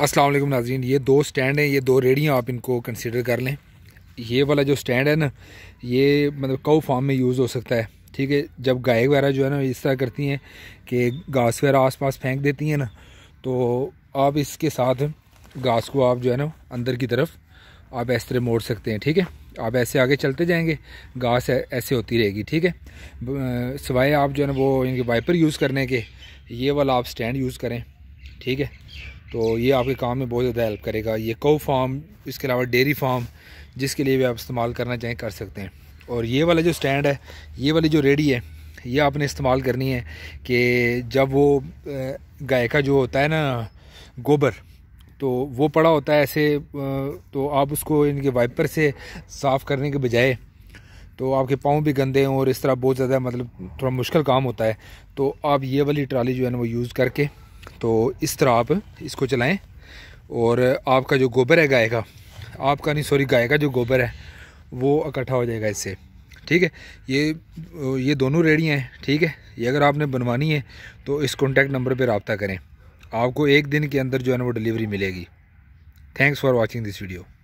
असल नाजीन नाजरीन ये दो स्टैंड हैं ये दो रेडियाँ आप इनको कंसिडर कर लें ये वाला जो स्टैंड है ना ये मतलब कऊ फार्म में यूज़ हो सकता है ठीक है जब गाय वगैरह जो है ना इस तरह करती हैं कि घास वगैरह आस पास फेंक देती हैं ना तो आप इसके साथ घास को आप जो है ना अंदर की तरफ आप इस तरह मोड़ सकते हैं ठीक है आप ऐसे आगे चलते जाएंगे घास ऐसे होती रहेगी ठीक है सिवाए आप जो है ना वो इनके वाइपर यूज़ करने के ये वाला आप स्टैंड यूज़ करें ठीक है तो ये आपके काम में बहुत ज़्यादा हेल्प करेगा ये कऊ फार्म इसके अलावा डेयरी फार्म जिसके लिए भी आप इस्तेमाल करना चाहें कर सकते हैं और ये वाला जो स्टैंड है ये वाली जो रेडी है ये आपने इस्तेमाल करनी है कि जब वो गाय का जो होता है ना गोबर तो वो पड़ा होता है ऐसे तो आप उसको इनके वाइपर से साफ़ करने के बजाय तो आपके पाँव भी गंदे हों और इस तरह बहुत ज़्यादा मतलब थोड़ा मुश्किल काम होता है तो आप ये वाली ट्राली जो है ना वो यूज़ करके तो इस तरह आप इसको चलाएं और आपका जो गोबर है गाय का आपका नहीं सॉरी गाय का जो गोबर है वो इकट्ठा हो जाएगा इससे ठीक है ये ये दोनों रेड़ियाँ हैं ठीक है ये अगर आपने बनवानी है तो इस कॉन्टैक्ट नंबर पर रबता करें आपको एक दिन के अंदर जो है ना वो डिलीवरी मिलेगी thanks for watching this video